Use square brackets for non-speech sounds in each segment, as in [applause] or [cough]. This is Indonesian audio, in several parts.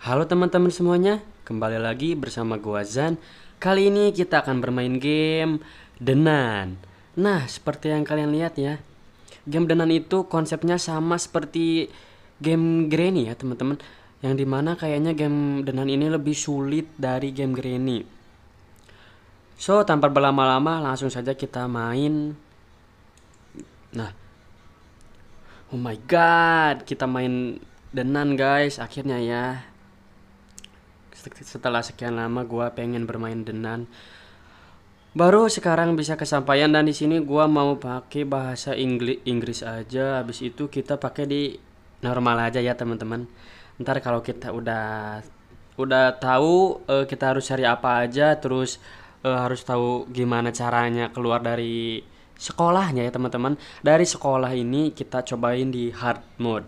Halo teman-teman semuanya, kembali lagi bersama gua Zan. Kali ini kita akan bermain game Denan. Nah, seperti yang kalian lihat ya, game Denan itu konsepnya sama seperti game Granny ya teman-teman. Yang dimana kayaknya game Denan ini lebih sulit dari game Granny. So, tanpa berlama-lama langsung saja kita main. Nah, oh my god, kita main Denan guys, akhirnya ya setelah sekian lama gue pengen bermain dengan baru sekarang bisa kesampaian dan di sini gue mau pakai bahasa Inggris Inggris aja abis itu kita pakai di normal aja ya teman-teman ntar kalau kita udah udah tahu uh, kita harus cari apa aja terus uh, harus tahu gimana caranya keluar dari sekolahnya ya teman-teman dari sekolah ini kita cobain di hard mode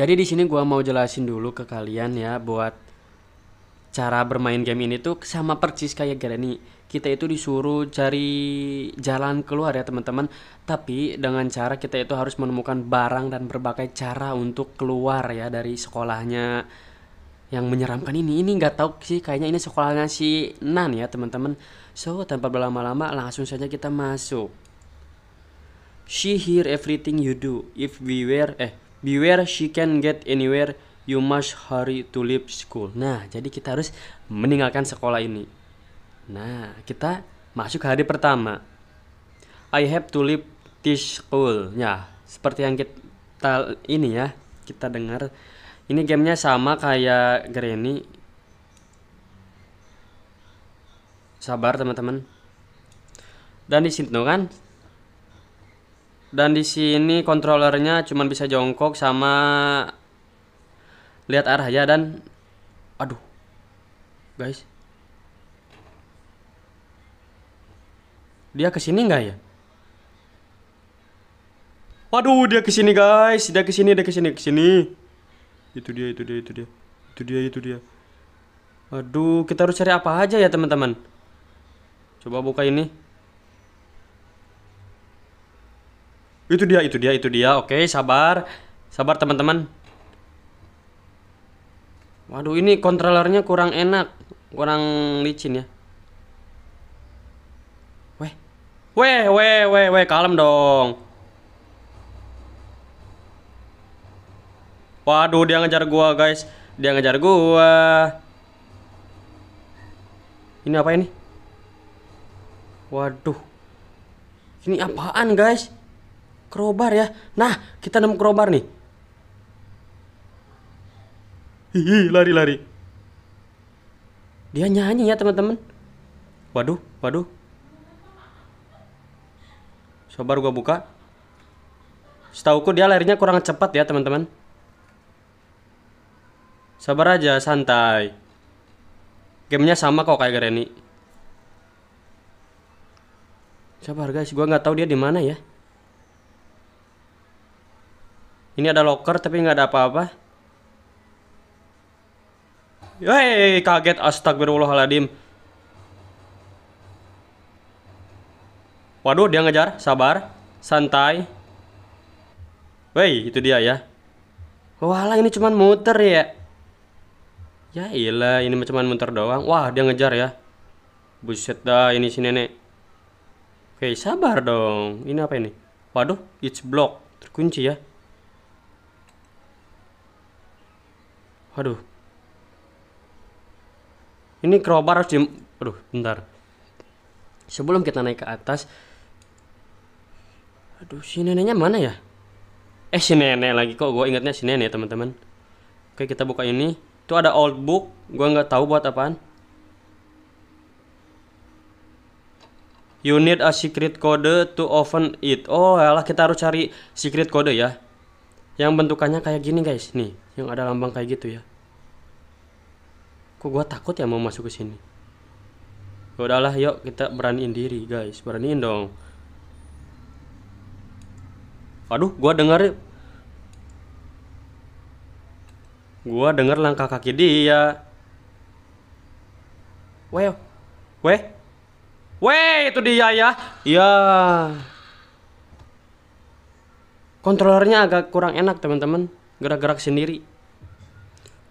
jadi di sini gua mau jelasin dulu ke kalian ya buat cara bermain game ini tuh sama persis kayak Granny. Kita itu disuruh cari jalan keluar ya teman-teman, tapi dengan cara kita itu harus menemukan barang dan berbagai cara untuk keluar ya dari sekolahnya yang menyeramkan ini. Ini nggak tahu sih kayaknya ini sekolahnya si Nan ya teman-teman. So tanpa berlama-lama langsung saja kita masuk. She hear everything you do if we were eh beware she can get anywhere you must hurry to leave school nah jadi kita harus meninggalkan sekolah ini nah kita masuk hari pertama I have to leave this school ya seperti yang kita ini ya kita dengar ini gamenya sama kayak Granny sabar teman-teman dan di situ kan dan di sini kontrolernya cuman bisa jongkok sama lihat arah ya dan aduh. Guys. Dia kesini nggak ya? Waduh, dia kesini guys. Dia kesini, dia kesini, kesini, Itu dia, itu dia, itu dia. Itu dia, itu dia. Waduh, kita harus cari apa aja ya, teman-teman? Coba buka ini. Itu dia, itu dia, itu dia. Oke, sabar. Sabar teman-teman. Waduh, ini kontrolernya kurang enak. Kurang licin ya. Weh. Weh, weh, weh, weh, kalem dong. Waduh, dia ngejar gua, guys. Dia ngejar gua. Ini apa ini? Waduh. Ini apaan, guys? Krobar ya. Nah, kita nemu krobar nih. Hihi, lari-lari. Dia nyanyi ya, teman-teman. Waduh, waduh. Sabar gua buka. Setauku dia larinya kurang cepat ya, teman-teman. Sabar aja, santai. game nya sama kok kayak Granny. Sabar guys, gua nggak tahu dia di mana ya. Ini ada locker tapi nggak ada apa-apa. Hei, kaget astagfirullahaladzim. Waduh, dia ngejar. Sabar. Santai. Woi, itu dia ya. Walah, ini cuman muter ya. Ya ilah, ini cuman muter doang. Wah, dia ngejar ya. Buset dah, ini si nenek. Oke, sabar dong. Ini apa ini? Waduh, it's block. Terkunci ya. Waduh. Ini crowbar harus di... Aduh, bentar. Sebelum kita naik ke atas. Aduh, si neneknya mana ya? Eh, si nenek lagi kok. Gue ingatnya si nenek, teman-teman. Oke, kita buka ini. Itu ada old book. Gue nggak tahu buat apaan. You need a secret code to open it. Oh, alah kita harus cari secret code ya yang bentukannya kayak gini guys nih yang ada lambang kayak gitu ya kok gua takut ya mau masuk ke sini ya udahlah yuk kita beraniin diri guys beraniin dong aduh gua denger gua denger langkah kaki dia weh weh weh itu dia ya ya yeah. Kontrolernya agak kurang enak teman-teman, gerak-gerak sendiri.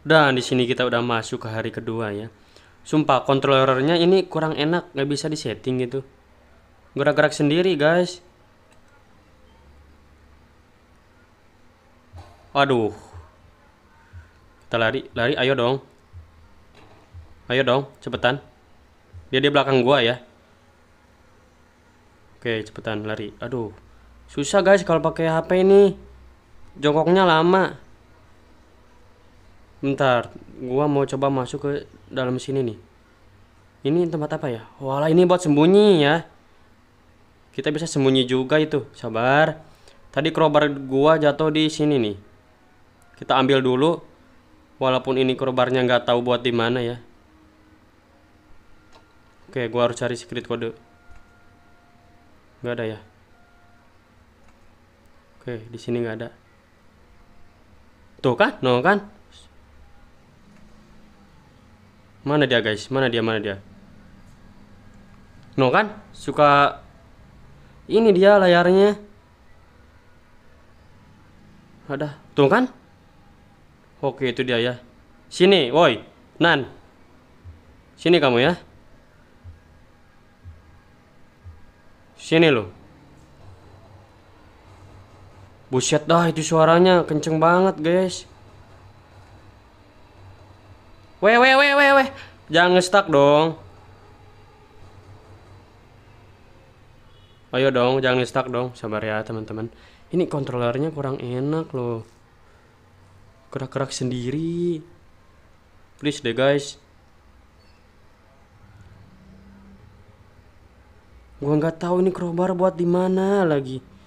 Dan di sini kita udah masuk ke hari kedua ya. Sumpah kontrolernya ini kurang enak, nggak bisa disetting gitu. Gerak-gerak sendiri guys. Aduh. Kita lari, lari, ayo dong. Ayo dong, cepetan. Dia di belakang gua ya. Oke, cepetan lari. Aduh. Susah guys kalau pakai HP ini. Jongkoknya lama. Bentar, gua mau coba masuk ke dalam sini nih. Ini tempat apa ya? Walah ini buat sembunyi ya. Kita bisa sembunyi juga itu. Sabar. Tadi crowbar gua jatuh di sini nih. Kita ambil dulu. Walaupun ini crowbarnya nggak tahu buat di mana ya. Oke, gua harus cari secret kode. Nggak ada ya. Oke, di sini nggak ada. Tuh kan, no kan? Mana dia guys? Mana dia? Mana dia? No kan? Suka ini dia layarnya. Ada, tuh kan? Oke, itu dia ya. Sini, woi, Nan. Sini kamu ya. Sini loh. Buset dah itu suaranya kenceng banget guys. Weh weh weh weh weh. Jangan nge stuck dong. Ayo dong, jangan nge stuck dong. Sabar ya teman-teman. Ini kontrolernya kurang enak loh. Gerak-gerak sendiri. Please deh guys. Gua nggak tahu ini crowbar buat di mana lagi.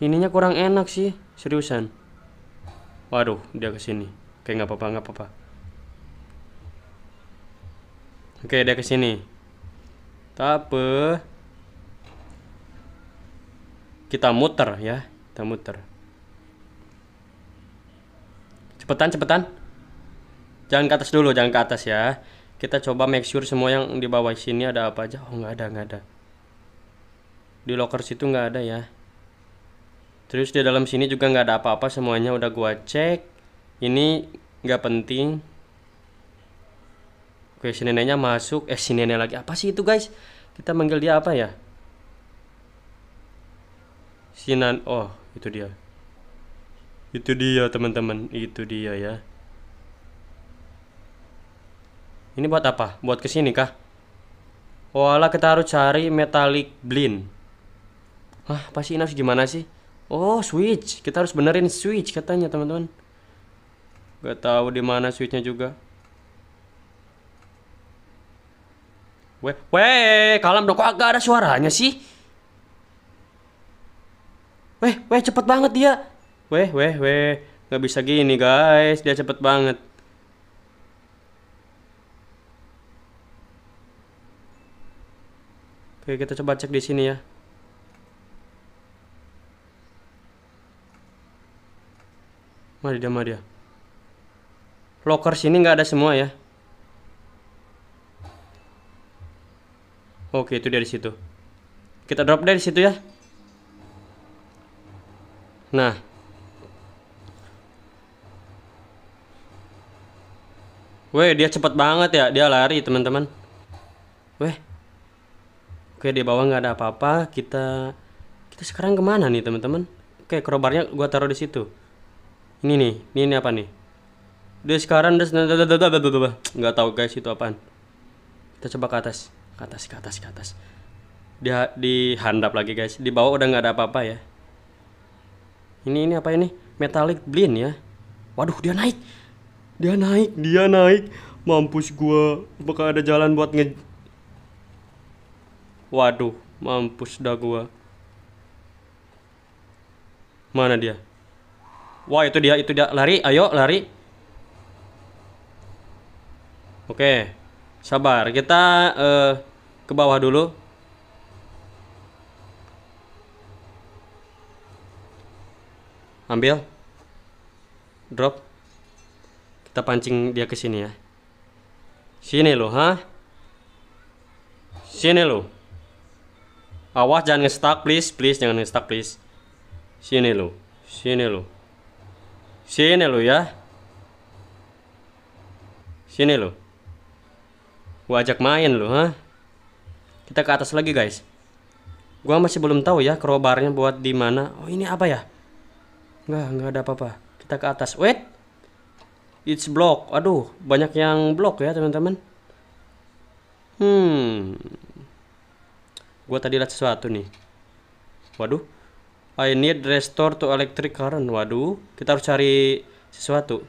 ininya kurang enak sih seriusan waduh dia kesini Oke nggak apa-apa nggak apa-apa oke dia kesini tapi kita muter ya kita muter cepetan cepetan jangan ke atas dulu jangan ke atas ya kita coba make sure semua yang di bawah sini ada apa aja oh nggak ada nggak ada di locker situ nggak ada ya terus di dalam sini juga nggak ada apa-apa semuanya udah gua cek ini nggak penting oke si neneknya masuk eh si nenek lagi apa sih itu guys kita manggil dia apa ya sinan oh itu dia itu dia teman-teman itu dia ya ini buat apa buat kesini kah Walah kita harus cari metallic Blin. Hah, pasti ini harus gimana sih? Oh, switch. Kita harus benerin switch katanya, teman-teman. Gak tahu di mana switchnya juga. Weh, weh, kalem dong. Kok agak ada suaranya sih? Weh, weh, cepet banget dia. Weh, weh, weh. nggak bisa gini, guys. Dia cepet banget. Oke, kita coba cek di sini ya. Mari dia mari dia. Locker sini nggak ada semua ya. Oke, itu dia di situ. Kita drop dari situ ya. Nah. Weh, dia cepet banget ya. Dia lari, teman-teman. Weh. Oke, di bawah nggak ada apa-apa. Kita kita sekarang kemana nih, teman-teman? Oke, kerobarnya gua taruh di situ. Ini nih, ini, ini apa nih? Dia sekarang des nggak tahu guys itu apaan. Kita coba ke atas, ke atas, ke atas, ke atas. Dia dihandap lagi guys. Di bawah udah nggak ada apa-apa ya. Ini ini apa ini? Metallic blin ya. Waduh dia naik. Dia naik, dia naik. Mampus gua. bakal ada jalan buat nge Waduh, mampus dah gua. Mana dia? Wah, itu dia, itu dia. Lari, ayo lari. Oke. Sabar, kita uh, ke bawah dulu. Ambil. Drop. Kita pancing dia ke sini ya. Sini loh, ha? Sini loh. Awas jangan nge-stuck please, please jangan nge-stuck please. Sini loh. Sini loh. Sini lo ya. Sini lo. Gua ajak main lo, ha? Kita ke atas lagi, guys. Gua masih belum tahu ya crowbarnya buat di mana. Oh, ini apa ya? nggak nggak ada apa-apa. Kita ke atas. Wait. It's block. Aduh, banyak yang block ya, teman-teman. Hmm. Gua tadi lihat sesuatu nih. Waduh. I need restore to electric current. Waduh, kita harus cari sesuatu.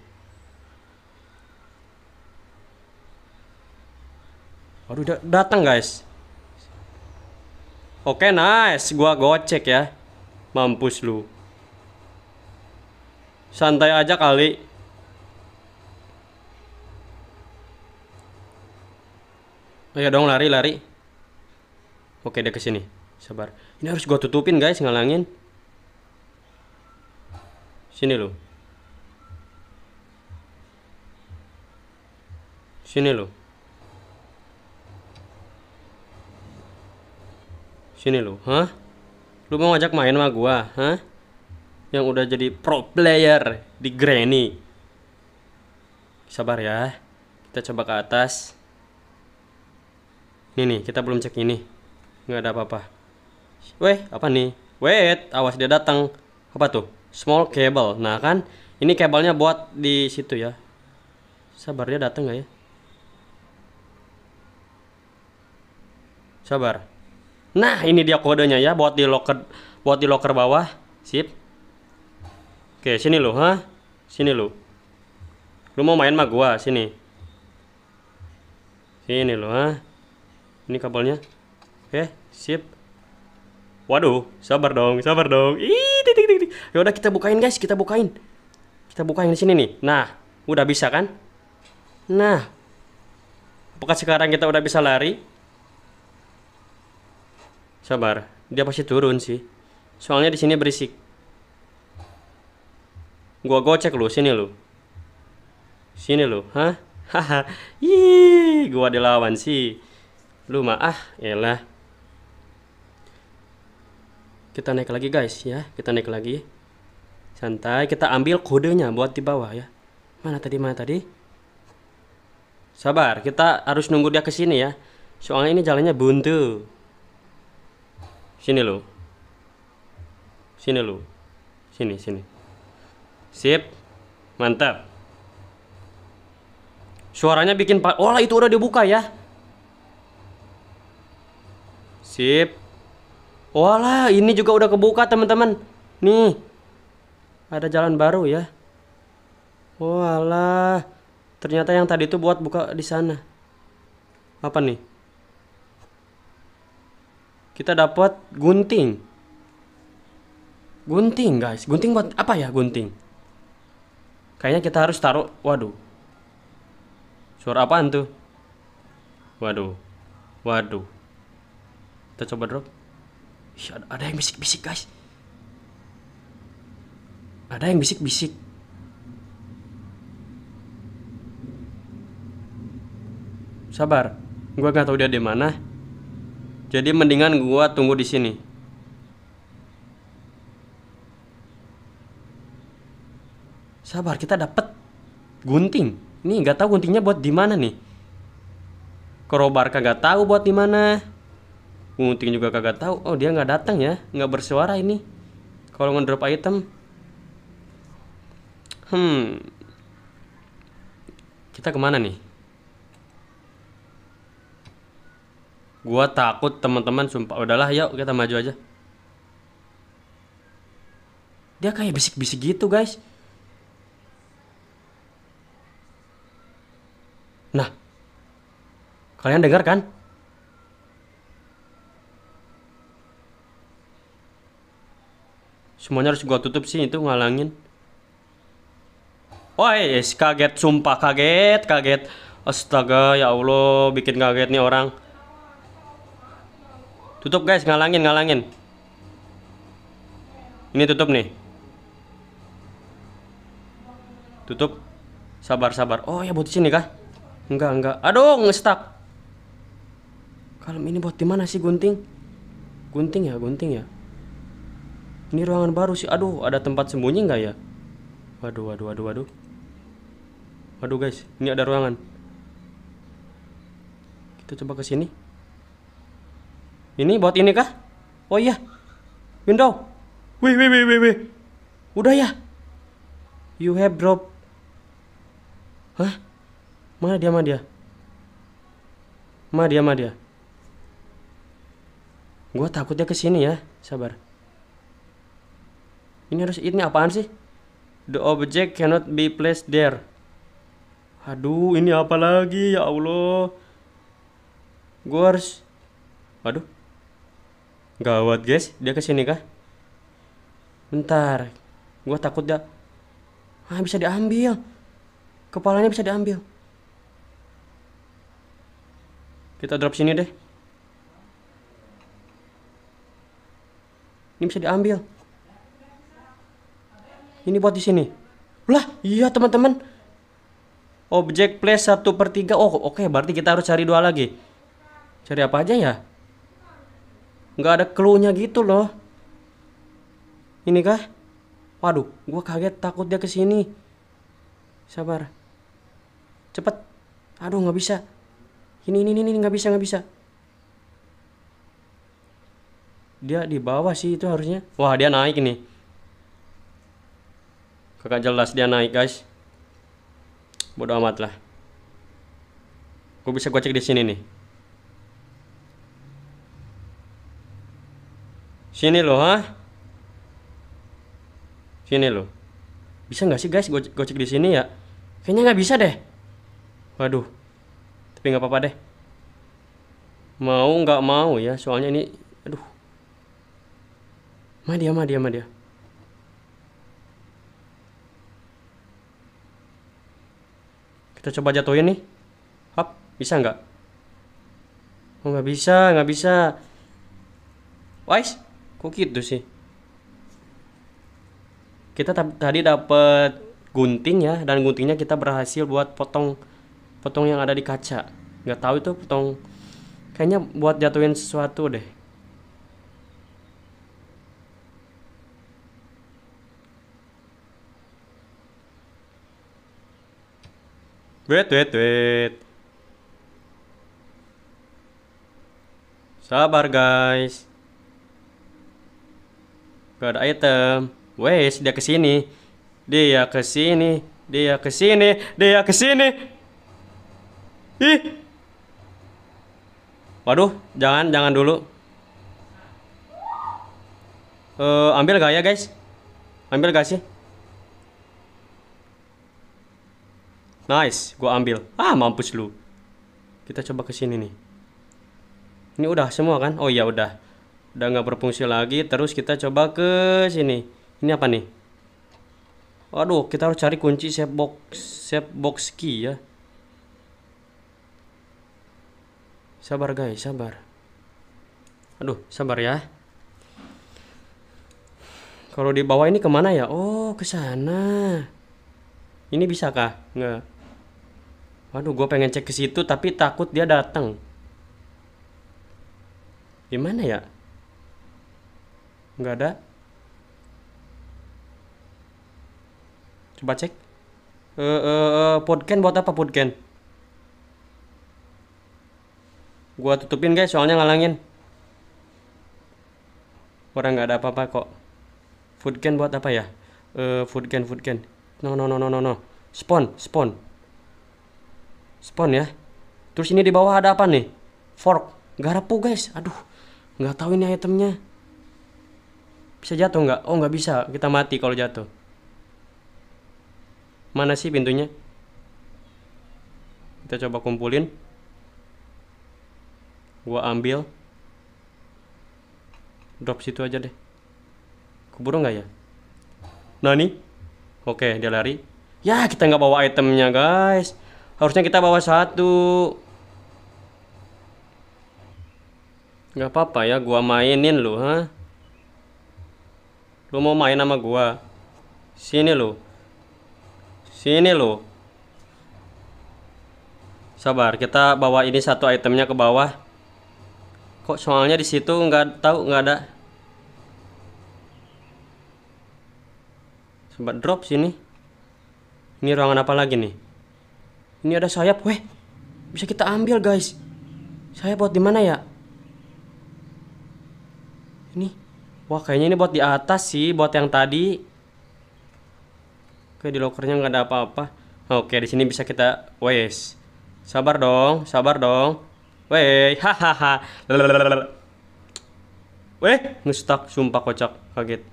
Waduh, dat datang guys. Oke, okay, nice. Gua gocek ya. Mampus lu. Santai aja kali. Oh Ayo iya dong lari-lari. Oke, deh ke sini. Sabar. Ini harus gua tutupin guys, ngalangin. Sini lo. Sini lo. Sini lo, hah? Lu mau ngajak main sama gua, hah? Yang udah jadi pro player di Granny. Sabar ya. Kita coba ke atas. Ini nih, kita belum cek ini. Nggak ada apa-apa. Weh, apa nih? Wait, awas dia datang. Apa tuh? small cable nah kan ini kabelnya buat di situ ya sabar dia datang nggak ya sabar nah ini dia kodenya ya buat di locker buat di locker bawah sip oke sini lo, ha sini lo. lu mau main mah gua sini sini lo, ha ini kabelnya oke sip Waduh, sabar dong, sabar dong. Ih, titik titik. Ya udah kita bukain guys, kita bukain. Kita bukain di sini nih. Nah, udah bisa kan? Nah. Apakah sekarang kita udah bisa lari? Sabar, dia pasti turun sih. Soalnya di sini berisik. Gua gocek lu sini lu. Sini lu, hah? [laughs] Haha. Ih, gua dilawan sih. Lu mah ah, elah kita naik lagi guys ya kita naik lagi santai kita ambil kodenya buat di bawah ya mana tadi mana tadi sabar kita harus nunggu dia ke sini ya soalnya ini jalannya buntu sini lo sini lo sini sini sip mantap suaranya bikin pak. oh itu udah dibuka ya sip Walah, ini juga udah kebuka teman-teman. Nih, ada jalan baru ya. Walah, ternyata yang tadi itu buat buka di sana. Apa nih? Kita dapat gunting. Gunting guys, gunting buat apa ya gunting? Kayaknya kita harus taruh, waduh. Suara apaan tuh? Waduh, waduh. Kita coba drop. Ih, ada yang bisik-bisik guys ada yang bisik-bisik sabar gue nggak tahu dia di mana jadi mendingan gue tunggu di sini sabar kita dapet gunting nih nggak tahu guntingnya buat di mana nih Kerobar kagak tahu buat di mana. Nguting juga kagak tahu. Oh, dia nggak datang ya. Nggak bersuara ini. Kalau ngedrop item. Hmm. Kita kemana nih? Gua takut teman-teman sumpah. Udahlah, yuk kita maju aja. Dia kayak bisik-bisik gitu, guys. Nah, kalian dengar kan? semuanya harus gua tutup sih itu ngalangin Woi, oh, iya, iya, kaget sumpah kaget kaget astaga ya Allah bikin kaget nih orang tutup guys ngalangin ngalangin ini tutup nih tutup sabar sabar oh ya buat sini kah enggak enggak aduh ngestak Kalau ini buat dimana sih gunting gunting ya gunting ya ini ruangan baru sih. Aduh, ada tempat sembunyi nggak ya? Waduh, waduh, waduh, waduh. Waduh guys, ini ada ruangan. Kita coba ke sini. Ini buat ini kah? Oh iya. Window. Wih, wih, wih, wih, wih. Udah ya? You have drop. Hah? Mana dia, mana dia? Mana dia, mana dia? Gua takutnya ke sini ya. Sabar ini harus ini apaan sih the object cannot be placed there aduh ini apa lagi ya Allah gue harus aduh gawat guys dia kesini kah bentar gue takut dia ah bisa diambil kepalanya bisa diambil kita drop sini deh ini bisa diambil ini buat di sini lah iya teman-teman objek place satu per 3 oh oke okay, berarti kita harus cari dua lagi cari apa aja ya nggak ada clue gitu loh ini kah waduh gue kaget takut dia kesini sabar cepet aduh nggak bisa ini ini ini nggak bisa nggak bisa dia di bawah sih itu harusnya wah dia naik nih Kagak jelas dia naik guys. Bodo amat lah. Gue bisa gue cek di sini nih. Sini loh, ha? Sini loh. Bisa nggak sih guys gue cek di sini ya? Kayaknya nggak bisa deh. Waduh. Tapi nggak apa-apa deh. Mau nggak mau ya, soalnya ini aduh. Mah dia, mah dia, mah dia. Kita coba jatuhin nih. Hop, bisa nggak? Oh, nggak bisa, nggak bisa. wise, kok gitu sih? Kita tadi dapat gunting ya, dan guntingnya kita berhasil buat potong potong yang ada di kaca. Nggak tahu itu potong kayaknya buat jatuhin sesuatu deh. Wait, wait, wait. Sabar guys. Gak ada item. Wes, dia kesini. Dia kesini. Dia kesini. Dia kesini. Ih. Waduh, jangan, jangan dulu. Uh, ambil gak ya guys? Ambil gak sih? Nice, gua ambil. Ah, mampus lu. Kita coba ke sini nih. Ini udah semua kan? Oh iya udah. Udah nggak berfungsi lagi. Terus kita coba ke sini. Ini apa nih? Waduh, kita harus cari kunci safe box, safe box key ya. Sabar guys, sabar. Aduh, sabar ya. Kalau di bawah ini kemana ya? Oh, ke sana. Ini bisa kah? Nggak. Waduh, gue pengen cek ke situ tapi takut dia datang. Gimana ya? Nggak ada. Coba cek. Eh, uh, uh, uh, buat apa podcast? Gua tutupin guys, soalnya ngalangin. Orang nggak ada apa-apa kok. Foodcan buat apa ya? Eh, uh, foodcan, foodcan. No, no, no, no, no, no. Spawn, spawn. Spoon ya. Terus ini di bawah ada apa nih? Fork. Garapu guys. Aduh, nggak tahu ini itemnya. Bisa jatuh nggak? Oh nggak bisa. Kita mati kalau jatuh. Mana sih pintunya? Kita coba kumpulin. Gua ambil. Drop situ aja deh. Keburu nggak ya? Nah nih. Oke, dia lari. Ya, kita nggak bawa itemnya, guys. Harusnya kita bawa satu. Gak apa-apa ya, gua mainin lu, ha? Lu mau main sama gua? Sini lu. Sini lu. Sabar, kita bawa ini satu itemnya ke bawah. Kok soalnya di situ nggak tahu nggak ada. Sempat drop sini. Ini ruangan apa lagi nih? ini ada sayap weh bisa kita ambil guys saya buat di mana ya ini wah kayaknya ini buat di atas sih buat yang tadi oke di lokernya nggak ada apa-apa oke di sini bisa kita wes sabar dong sabar dong weh hahaha weh ngestak sumpah kocak kaget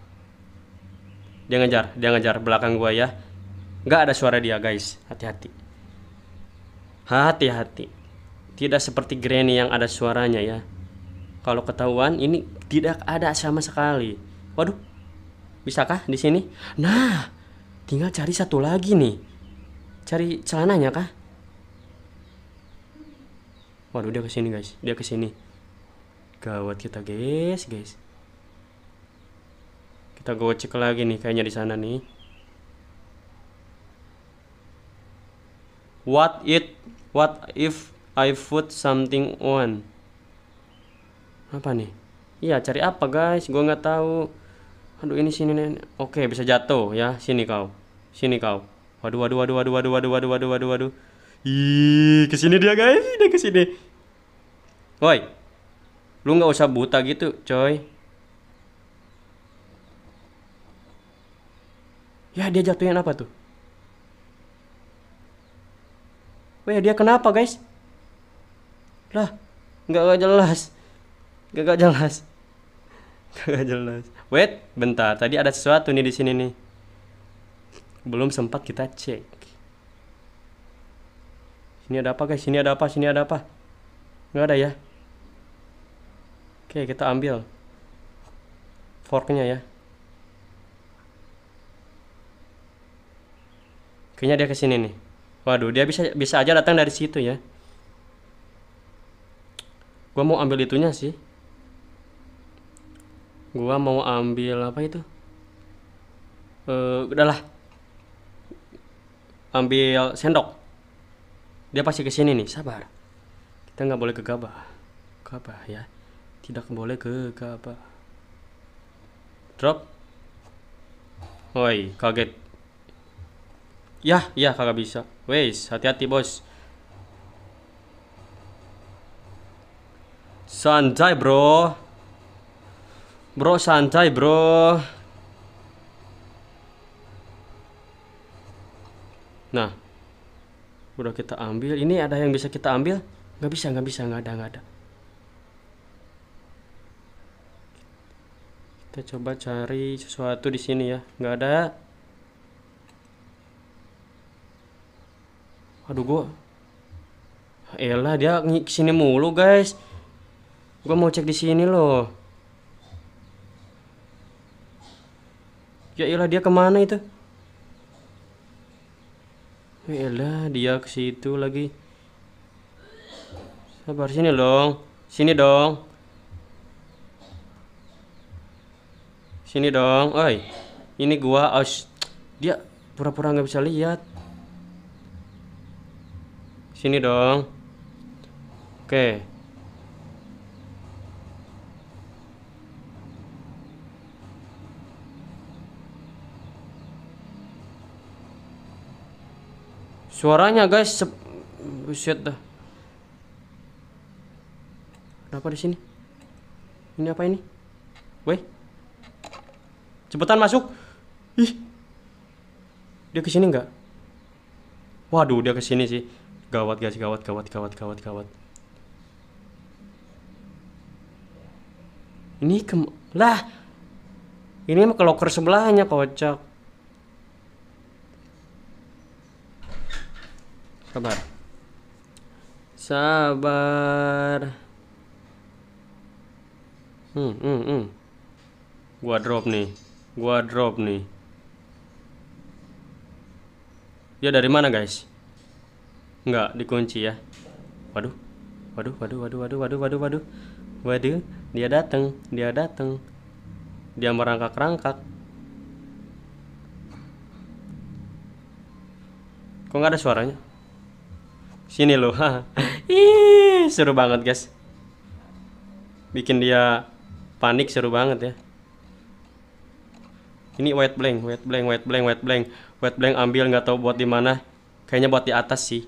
dia ngejar dia ngejar belakang gua ya nggak ada suara dia guys hati-hati Hati-hati. Tidak seperti Granny yang ada suaranya ya. Kalau ketahuan ini tidak ada sama sekali. Waduh. Bisakah di sini? Nah, tinggal cari satu lagi nih. Cari celananya kah? Waduh, dia kesini guys. Dia kesini. Gawat kita guys, guys. Kita gocek lagi nih kayaknya di sana nih. What it What if I put something on? Apa nih? Iya, cari apa guys? Gua nggak tahu. Aduh, ini sini nih. Oke, bisa jatuh ya. Sini kau. Sini kau. Waduh, waduh, waduh, waduh, waduh, waduh, waduh, waduh, waduh, waduh. Ih, kesini dia guys. Dia kesini. Woi. Lu nggak usah buta gitu, coy. Ya, dia jatuhin apa tuh? Wah oh iya, dia kenapa guys? Lah nggak jelas, nggak jelas, [laughs] nggak jelas. Wait bentar tadi ada sesuatu nih di sini nih. Belum sempat kita cek. Sini ada apa guys? Sini ada apa? Sini ada apa? Nggak ada ya? Oke kita ambil forknya ya. Kayaknya dia ke sini nih. Waduh, dia bisa bisa aja datang dari situ ya. Gua mau ambil itunya sih. Gua mau ambil apa itu? Eh, udahlah. Ambil sendok. Dia pasti ke sini nih, sabar. Kita nggak boleh gegabah. Gegabah ya. Tidak boleh gegabah. Drop. Woi, kaget. Ya, ya kagak bisa. Wes, hati-hati bos. Santai bro. Bro santai bro. Nah, udah kita ambil. Ini ada yang bisa kita ambil? Nggak bisa, nggak bisa, nggak ada, nggak ada. Kita coba cari sesuatu di sini ya. Nggak ada. aduh gua Elah dia sini mulu guys gua mau cek di sini loh ya elah dia kemana itu ya Elah dia ke situ lagi sabar sini dong sini dong sini dong oi ini gua aus dia pura-pura nggak -pura bisa lihat Sini dong. Oke. Suaranya guys, buset dah. Kenapa di sini? Ini apa ini? Woi. Cepetan masuk. Ih. Dia ke sini nggak? Waduh, dia ke sini sih. Gawat guys, gawat, gawat, gawat, gawat, gawat. Ini kem lah. Ini mau ke locker sebelahnya kocak. Sabar. Sabar. Hmm, hmm, hmm. Gua drop nih. Gua drop nih. ya dari mana, guys? Nggak dikunci ya. Waduh. Waduh, waduh, waduh, waduh, waduh, waduh, waduh. Waduh, dia datang, dia datang. Dia merangkak-rangkak. Kok nggak ada suaranya? Sini loh. [laughs] Ih, seru banget, guys. Bikin dia panik seru banget ya. Ini white blank, white blank, white blank, white blank. White blank ambil nggak tahu buat di mana. Kayaknya buat di atas sih.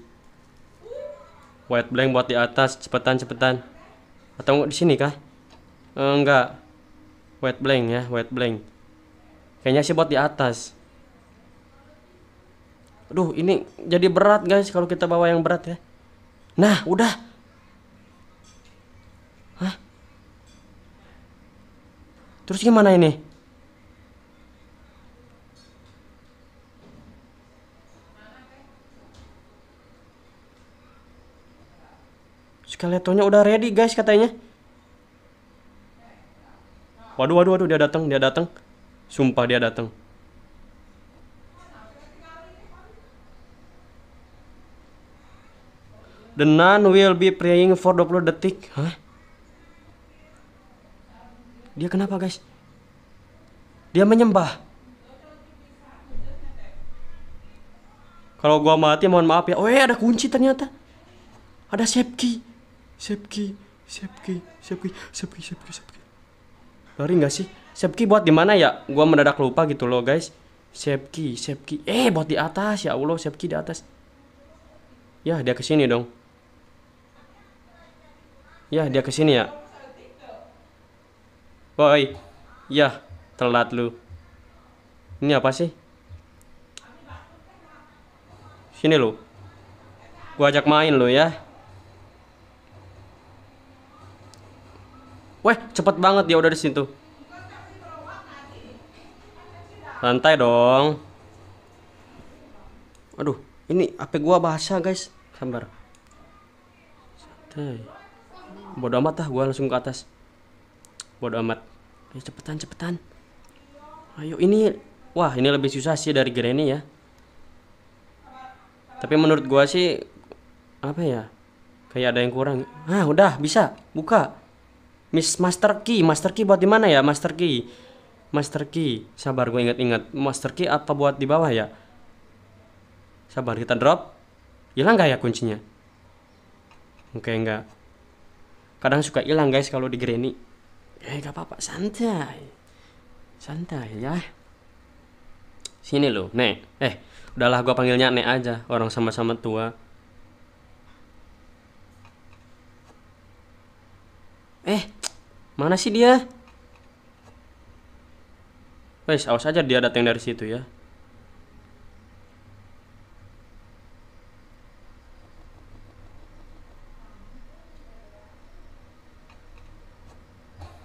White blank buat di atas, cepetan cepetan. Atau di sini kah? E, eh, enggak. White blank ya, white blank. Kayaknya sih buat di atas. Aduh, ini jadi berat guys kalau kita bawa yang berat ya. Nah, udah. Hah? Terus gimana ini? Skeletonya udah ready guys katanya. Waduh waduh waduh dia datang dia datang. Sumpah dia datang. The nun will be praying for 20 detik. Hah? Dia kenapa guys? Dia menyembah. Kalau gua mati mohon maaf ya. Oh, eh, ada kunci ternyata. Ada safety. Sepki, Sepki, Sepki, Sepki, Sepki, Sepki. Lari nggak sih? Sepki buat di mana ya? Gua mendadak lupa gitu loh guys. Sepki, Sepki. Eh, buat di atas ya Allah, Sepki di atas. Ya, dia ke sini dong. Ya, dia ke sini ya. Woi. Ya, telat lu. Ini apa sih? Sini lu. Gua ajak main lu ya. Wah cepet banget dia udah di situ. Santai dong. Aduh, ini HP gua bahasa, guys. Sambar. Santai. Bodoh amat dah, gua langsung ke atas. Bodoh amat. Ayo cepetan, cepetan. Ayo ini wah, ini lebih susah sih dari Granny ya. Tapi menurut gua sih apa ya? Kayak ada yang kurang. Ah, udah bisa. Buka. Miss Master Key, Master Key buat di mana ya? Master Key. Master Key. Sabar gue inget-inget. Master Key apa buat di bawah ya? Sabar kita drop. Hilang nggak ya kuncinya? Oke okay, enggak. Kadang suka hilang guys kalau di granny. Eh gak apa-apa, santai. Santai ya. Sini loh, Nek. Eh, udahlah gua panggilnya Nek aja, orang sama-sama tua. Mana sih dia? Wes, awas aja dia datang dari situ ya.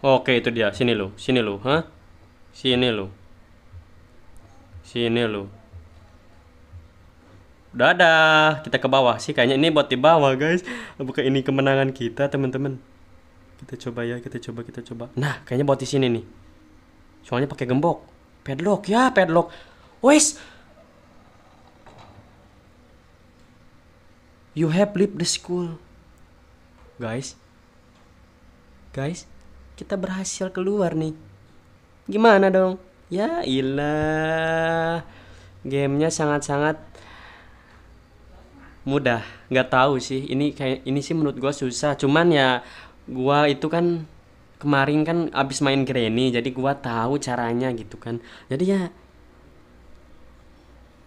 Oke, itu dia. Sini lu, sini lu, ha? Sini lu. Sini lu. Dadah, kita ke bawah sih kayaknya ini buat di bawah, guys. Apakah ini kemenangan kita, teman-teman? kita coba ya kita coba kita coba nah kayaknya buat di sini nih soalnya pakai gembok padlock ya padlock wes you have left the school guys guys kita berhasil keluar nih gimana dong ya ilah gamenya sangat-sangat mudah nggak tahu sih ini kayak ini sih menurut gue susah cuman ya gua itu kan kemarin kan abis main Granny jadi gua tahu caranya gitu kan jadi ya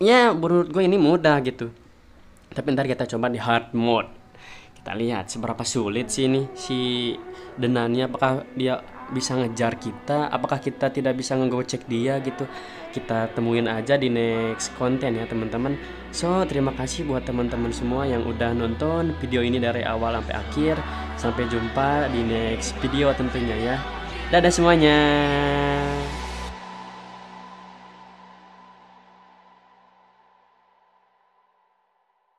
ya menurut gue ini mudah gitu tapi ntar kita coba di hard mode kita lihat seberapa sulit sih ini si denannya apakah dia bisa ngejar kita apakah kita tidak bisa ngegocek dia gitu kita temuin aja di next konten ya teman-teman so terima kasih buat teman-teman semua yang udah nonton video ini dari awal sampai akhir sampai jumpa di next video tentunya ya dadah semuanya